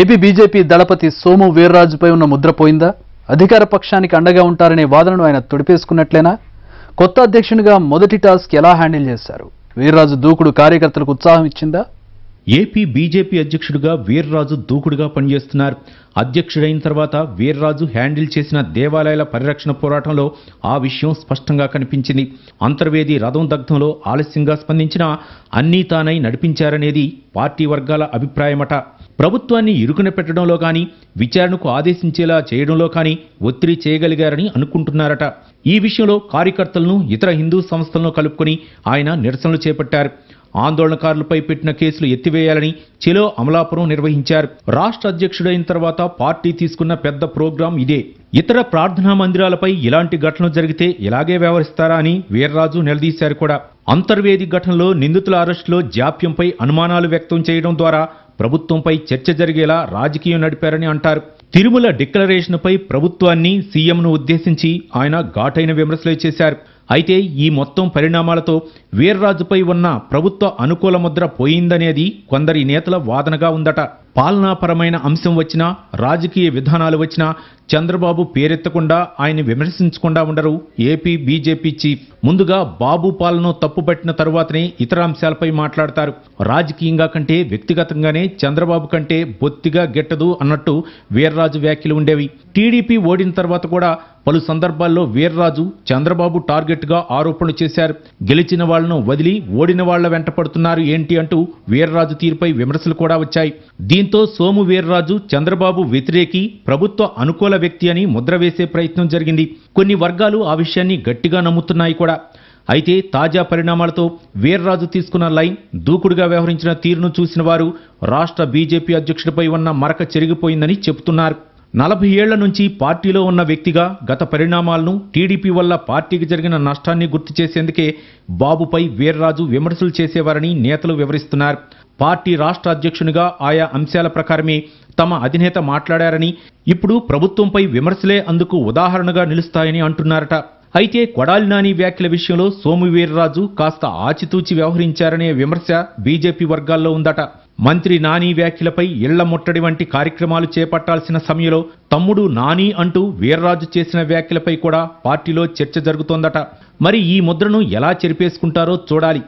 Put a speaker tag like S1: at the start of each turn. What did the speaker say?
S1: AP BJP దళపతి సోము వీర్రాజుపై ఉన్న ముద్ర పోయిందా అధికార పక్షానికి అండగా ఉంటారనే వాదనను ఆయన తుడిపేసుకున్నట్లేనా కొత్త అధ్యక్షునిగా మొదటి టాస్క్ ఎలా హ్యాండిల్ చేశారు వీర్రాజు దూకుడు కార్యకర్తలకు ఉత్సాహం ఇచ్చిందా ఏపీ బీజేపీ అధ్యక్షుడిగా వీర్రాజు దూకుడుగా పనిచేస్తున్నారు అధ్యక్షుడైన తర్వాత వీర్రాజు హ్యాండిల్ చేసిన దేవాలయాల పరిరక్షణ పోరాటంలో ఆ విషయం స్పష్టంగా కనిపించింది అంతర్వేది రథం దగ్ధంలో ఆలస్యంగా స్పందించినా అన్నీ తానై నడిపించారనేది పార్టీ వర్గాల అభిప్రాయమట ప్రభుత్వాన్ని ఇరుకున పెట్టడంలో కానీ విచారణకు ఆదేశించేలా చేయడంలో కానీ ఒత్తిడి చేయగలిగారని అనుకుంటున్నారట ఈ విషయంలో కార్యకర్తలను ఇతర హిందూ సంస్థలను కలుపుకొని ఆయన నిరసనలు చేపట్టారు ఆందోళనకారులపై పెట్టిన కేసులు ఎత్తివేయాలని చెలో అమలాపురం నిర్వహించారు రాష్ట్ర అధ్యక్షుడైన తర్వాత పార్టీ తీసుకున్న పెద్ద ప్రోగ్రాం ఇదే ఇతర ప్రార్థనా మందిరాలపై ఇలాంటి ఘటనలు జరిగితే ఇలాగే వ్యవహరిస్తారా అని వీర్రాజు నిలదీశారు కూడా అంతర్వేది ఘటనలో నిందితుల అరెస్టులో జాప్యంపై అనుమానాలు వ్యక్తం చేయడం ద్వారా ప్రభుత్వంపై చర్చ జరిగేలా రాజకీయం నడిపారని అంటారు తిరుమల డిక్లరేషన్పై ప్రభుత్వాన్ని సీఎంను ఉద్దేశించి ఆయన ఘాటైన విమర్శలు చేశారు అయితే ఈ మొత్తం పరిణామాలతో వీర్రాజుపై ఉన్న ప్రభుత్వ అనుకూల ముద్ర పోయిందనేది కొందరి నేతల వాదనగా ఉందట పాలనాపరమైన అంశం వచ్చినా రాజకీయ విధానాలు వచ్చినా చంద్రబాబు పేరెత్తకుండా ఆయన విమర్శించకుండా ఉండరు ఏపీ బీజేపీ చీఫ్ ముందుగా బాబు పాలన తప్పుపట్టిన తరువాతనే ఇతర అంశాలపై మాట్లాడతారు రాజకీయంగా కంటే వ్యక్తిగతంగానే చంద్రబాబు కంటే బొత్తిగా గెట్టదు అన్నట్టు వీర్రాజు వ్యాఖ్యలు ఉండేవి టీడీపీ ఓడిన తర్వాత కూడా పలు సందర్భాల్లో వీర్రాజు చంద్రబాబు టార్గెట్గా ఆరోపణలు చేశారు గెలిచిన వాళ్లను వదిలి ఓడిన వాళ్ల వెంట పడుతున్నారు ఏంటి అంటూ వీర్రాజు తీరుపై విమర్శలు కూడా వచ్చాయి దీంతో సోము వీర్రాజు చంద్రబాబు వ్యతిరేకి ప్రభుత్వ అనుకూల వ్యక్తి అని ముద్ర వేసే ప్రయత్నం జరిగింది కొన్ని వర్గాలు ఆ విషయాన్ని గట్టిగా నమ్ముతున్నాయి కూడా అయితే తాజా పరిణామాలతో వీర్రాజు తీసుకున్న లైన్ దూకుడుగా వ్యవహరించిన తీరును చూసిన వారు రాష్ట్ర బీజేపీ అధ్యక్షుడిపై ఉన్న మరక చెరిగిపోయిందని చెబుతున్నారు నలభై ఏళ్ల నుంచి పార్టీలో ఉన్న వ్యక్తిగా గత పరిణామాలను టీడీపీ వల్ల పార్టీకి జరిగిన నష్టాన్ని గుర్తు చేసేందుకే బాబుపై వీర్రాజు విమర్శలు చేసేవారని నేతలు వివరిస్తున్నారు పార్టీ రాష్ట్ర అధ్యక్షునిగా ఆయా అంశాల ప్రకారమే తమ అధినేత మాట్లాడారని ఇప్పుడు ప్రభుత్వంపై విమర్శలే అందుకు ఉదాహరణగా నిలుస్తాయని అంటున్నారట అయితే కొడాలి నాని వ్యాఖ్యల విషయంలో సోము వీర్రాజు కాస్త ఆచితూచి వ్యవహరించారనే విమర్శ బీజేపీ వర్గాల్లో ఉందట మంత్రి నాని వ్యాఖ్యలపై ఇళ్ల ముట్టడి వంటి కార్యక్రమాలు చేపట్టాల్సిన సమయంలో తమ్ముడు నాని అంటూ వీర్రాజు చేసిన వ్యాఖ్యలపై కూడా పార్టీలో చర్చ జరుగుతోందట మరి ఈ ముద్రను ఎలా చెరిపేసుకుంటారో చూడాలి